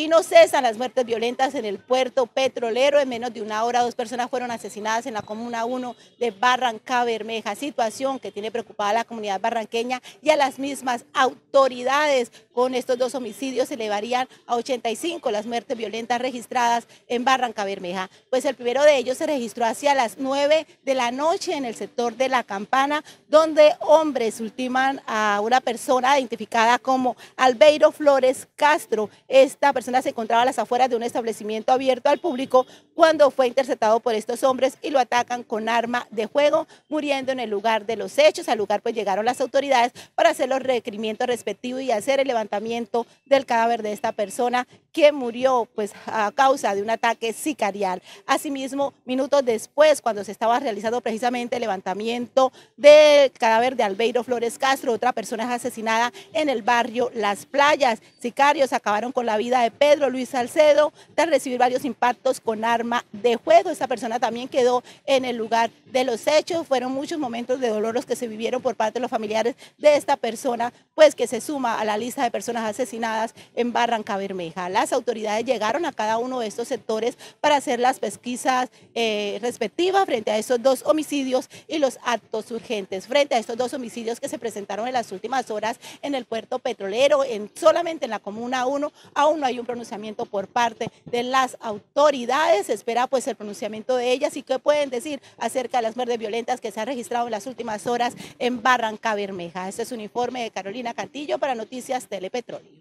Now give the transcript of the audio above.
Y no cesan las muertes violentas en el puerto petrolero. En menos de una hora, dos personas fueron asesinadas en la Comuna 1 de Barranca Bermeja, situación que tiene preocupada a la comunidad barranqueña y a las mismas autoridades. Con estos dos homicidios se elevarían a 85 las muertes violentas registradas en Barranca Bermeja. Pues el primero de ellos se registró hacia las 9 de la noche en el sector de La Campana, donde hombres ultiman a una persona identificada como Albeiro Flores Castro. Esta persona se encontraba a las afueras de un establecimiento abierto al público cuando fue interceptado por estos hombres y lo atacan con arma de juego, muriendo en el lugar de los hechos. Al lugar pues llegaron las autoridades para hacer los requerimientos respectivos y hacer el levantamiento del cadáver de esta persona que murió pues a causa de un ataque sicarial. Asimismo, minutos después, cuando se estaba realizando precisamente el levantamiento del cadáver de Albeiro Flores Castro, otra persona asesinada en el barrio Las Playas. Sicarios acabaron con la vida de Pedro Luis Salcedo tras recibir varios impactos con arma de juego. Esta persona también quedó en el lugar de los hechos. Fueron muchos momentos de dolor los que se vivieron por parte de los familiares de esta persona, pues que se suma a la lista de personas asesinadas en Barranca Bermeja. Las autoridades llegaron a cada uno de estos sectores para hacer las pesquisas eh, respectivas frente a estos dos homicidios y los actos urgentes. Frente a estos dos homicidios que se presentaron en las últimas horas en el puerto petrolero, en, solamente en la Comuna 1, aún no hay un pronunciamiento por parte de las autoridades. espera pues el pronunciamiento de ellas y qué pueden decir acerca de las muertes violentas que se han registrado en las últimas horas en Barranca Bermeja. Este es un informe de Carolina Cantillo para Noticias Telepetróleo.